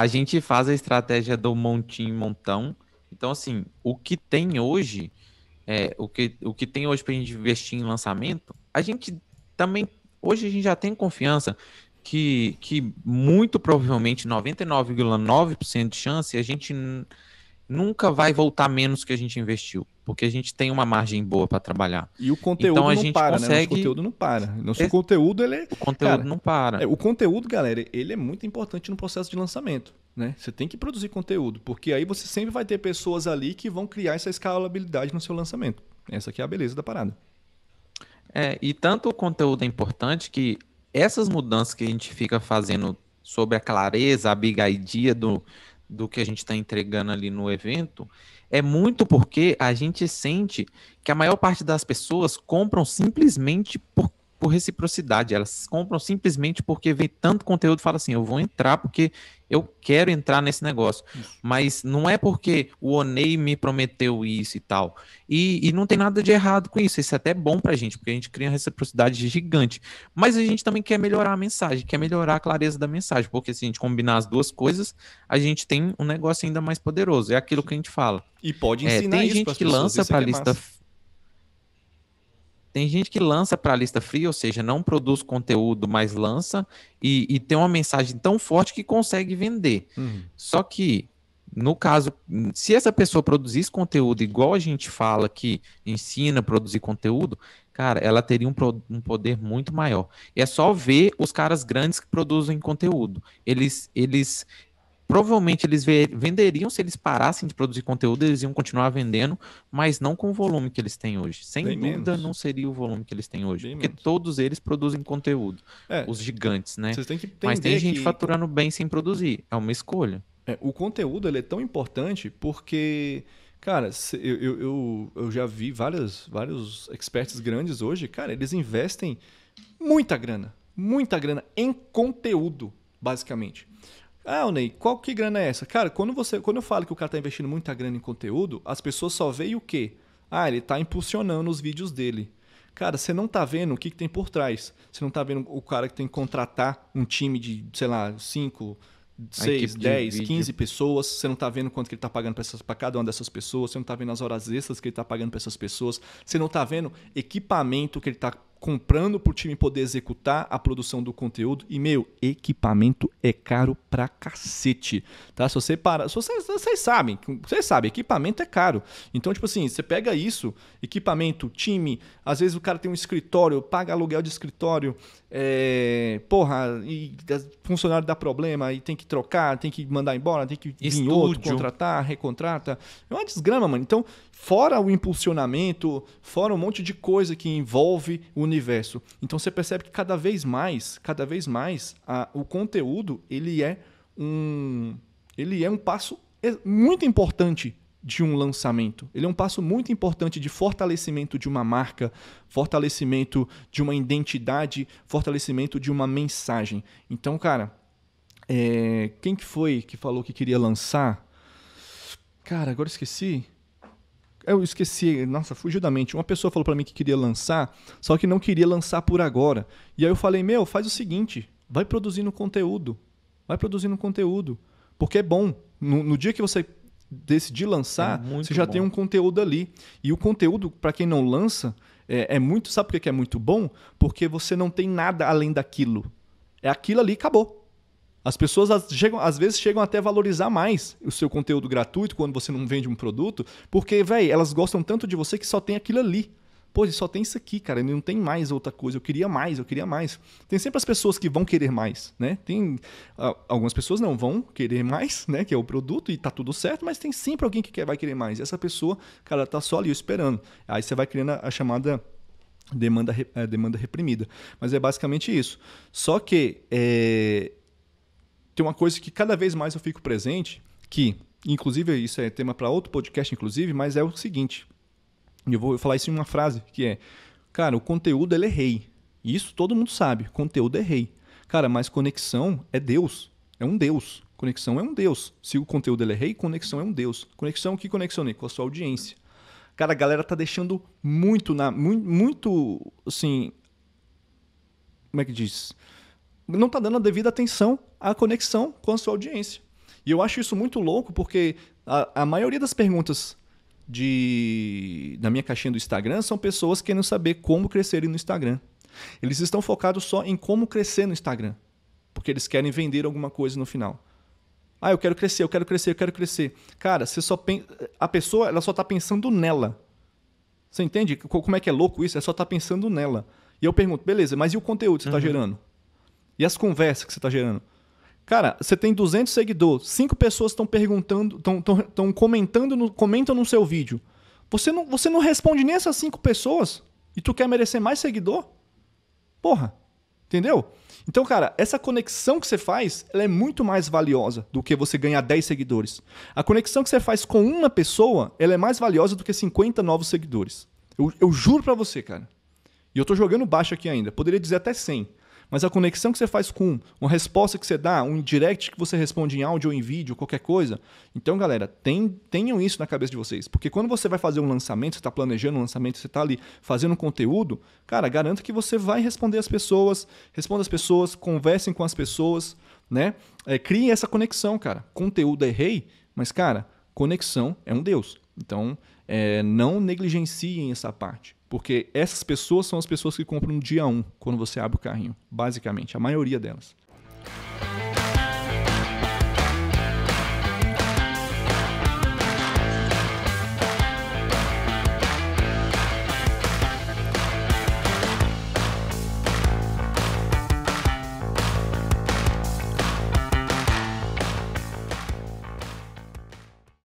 a gente faz a estratégia do montinho montão. Então, assim, o que tem hoje, é, o, que, o que tem hoje para a gente investir em lançamento, a gente também, hoje a gente já tem confiança que, que muito provavelmente 99,9% de chance a gente nunca vai voltar menos que a gente investiu, porque a gente tem uma margem boa para trabalhar. E o conteúdo então, a não gente para, né? consegue... né? O conteúdo não para. Nosso Esse... conteúdo ele é... O conteúdo Cara, não para. É, o conteúdo, galera, ele é muito importante no processo de lançamento. Né? Você tem que produzir conteúdo, porque aí você sempre vai ter pessoas ali que vão criar essa escalabilidade no seu lançamento. Essa aqui é a beleza da parada. É, e tanto o conteúdo é importante que essas mudanças que a gente fica fazendo sobre a clareza, a big idea do, do que a gente está entregando ali no evento, é muito porque a gente sente que a maior parte das pessoas compram simplesmente por por reciprocidade. Elas compram simplesmente porque vem tanto conteúdo, fala assim, eu vou entrar porque eu quero entrar nesse negócio. Isso. Mas não é porque o Onei me prometeu isso e tal. E, e, não tem nada de errado com isso. Isso é até bom pra gente, porque a gente cria uma reciprocidade gigante. Mas a gente também quer melhorar a mensagem, quer melhorar a clareza da mensagem, porque se a gente combinar as duas coisas, a gente tem um negócio ainda mais poderoso. É aquilo que a gente fala. E pode é, ensinar é, tem isso gente que lança para é lista massa tem gente que lança para a lista fria, ou seja, não produz conteúdo, mas lança e, e tem uma mensagem tão forte que consegue vender. Uhum. Só que, no caso, se essa pessoa produzisse conteúdo igual a gente fala que ensina a produzir conteúdo, cara, ela teria um, um poder muito maior. E é só ver os caras grandes que produzem conteúdo. Eles, eles provavelmente eles venderiam se eles parassem de produzir conteúdo, eles iam continuar vendendo, mas não com o volume que eles têm hoje. Sem Bem dúvida, menos. não seria o volume que eles têm hoje. Bem porque menos. todos eles produzem conteúdo. É, os gigantes, né? mas tem gente que... faturando bem sem produzir. É uma escolha. É, o conteúdo ele é tão importante porque. Cara, eu, eu, eu já vi vários, vários experts grandes hoje, cara, eles investem muita grana, muita grana em conteúdo, basicamente. Ah, Ney, qual que grana é essa? Cara, quando, você, quando eu falo que o cara está investindo muita grana em conteúdo, as pessoas só veem o quê? Ah, ele está impulsionando os vídeos dele. Cara, você não está vendo o que, que, tem por trás. Você não está vendo o cara que tem que contratar um time de, sei lá, 5, 6, 10, 15 pessoas. Você não está vendo quanto que ele está pagando para cada uma dessas pessoas. Você não está vendo as horas extras que ele está pagando para essas pessoas. Você não está vendo equipamento que ele está comprando para o time poder executar a produção do conteúdo. E, meu, equipamento é caro pra cacete, tá? Se você para... Se vocês, vocês sabem, vocês sabem, equipamento é caro. Então, tipo assim, você pega isso, equipamento, time, às vezes o cara tem um escritório, paga aluguel de escritório, é, porra, e funcionário dá problema, e tem que trocar, tem que mandar embora, tem que Estúdio. vir outro, contratar, recontrata. É uma desgrama, mano. Então, fora o impulsionamento, fora um monte de coisa que envolve o universo. Então você percebe que cada vez mais, cada vez mais, a, o conteúdo ele é um, ele é um passo muito importante de um lançamento. Ele é um passo muito importante de fortalecimento de uma marca, fortalecimento de uma identidade, fortalecimento de uma mensagem. Então, cara, é... quem que foi que falou que queria lançar? Cara, agora esqueci eu esqueci, nossa, fugiu da mente. Uma pessoa falou para mim que queria lançar, só que não queria lançar por agora. E aí eu falei: "Meu, faz o seguinte, vai produzindo conteúdo. Vai produzindo conteúdo, porque é bom. No, no dia que você decidir lançar, é você já bom. tem um conteúdo ali. E o conteúdo para quem não lança é, é muito, sabe por que é muito bom? Porque você não tem nada além daquilo. É aquilo ali, acabou as pessoas às, chegam, às vezes chegam até a valorizar mais o seu conteúdo gratuito quando você não vende um produto, porque, velho, elas gostam tanto de você que só tem aquilo ali. Pô, só tem isso aqui, cara, não tem mais outra coisa. Eu queria mais, eu queria mais. Tem sempre as pessoas que vão querer mais, né? Tem algumas pessoas não vão querer mais, né? Que é o produto e tá tudo certo, mas tem sempre alguém que quer, vai querer mais. E essa pessoa, cara, tá só ali esperando. Aí você vai criando a, a chamada demanda, é, demanda reprimida. Mas é basicamente isso. Só que é, tem uma coisa que cada vez mais eu fico presente, que, inclusive, isso é tema para outro podcast, inclusive, mas é o seguinte. Eu vou falar isso em uma frase, que é, cara, o conteúdo ele é rei. Isso todo mundo sabe, conteúdo é rei. Cara, mas conexão é Deus, é um Deus. Conexão é um Deus. Se o conteúdo ele é rei, conexão é um Deus. Conexão que conexionei com a sua audiência. Cara, a galera tá deixando muito na muito, muito assim, como é que diz? Não tá dando a devida atenção a conexão com a sua audiência. E eu acho isso muito louco porque a, a maioria das perguntas de, na minha caixinha do Instagram são pessoas querendo saber como crescer no Instagram. Eles estão focados só em como crescer no Instagram, porque eles querem vender alguma coisa no final. Ah, eu quero crescer, eu quero crescer, eu quero crescer. Cara, você só a pessoa ela só está pensando nela. Você entende como é que é louco isso? é só está pensando nela. E eu pergunto, beleza, mas e o conteúdo que você está uhum. gerando? E as conversas que você está gerando? Cara, você tem 200 seguidores, cinco pessoas estão perguntando, estão comentando, no, comentam no seu vídeo. Você não, você não responde nem essas cinco pessoas e tu quer merecer mais seguidor? Porra, entendeu? Então, cara, essa conexão que você faz, ela é muito mais valiosa do que você ganhar 10 seguidores. A conexão que você faz com uma pessoa, ela é mais valiosa do que 50 novos seguidores. Eu, eu juro para você, cara. E eu tô jogando baixo aqui ainda. Poderia dizer até 100. Mas a conexão que você faz com uma resposta que você dá, um direct que você responde em áudio ou em vídeo, qualquer coisa. Então, galera, tem, tenham isso na cabeça de vocês. Porque quando você vai fazer um lançamento, você está planejando um lançamento, você está ali fazendo um conteúdo, cara, garanta que você vai responder as pessoas, responda as pessoas, conversem com as pessoas, né? É, essa conexão, cara. Conteúdo é rei, mas, cara, conexão é um Deus. Então, é, não negligenciem essa parte. Porque essas pessoas são as pessoas que compram no dia 1, um, quando você abre o carrinho, basicamente, a maioria delas.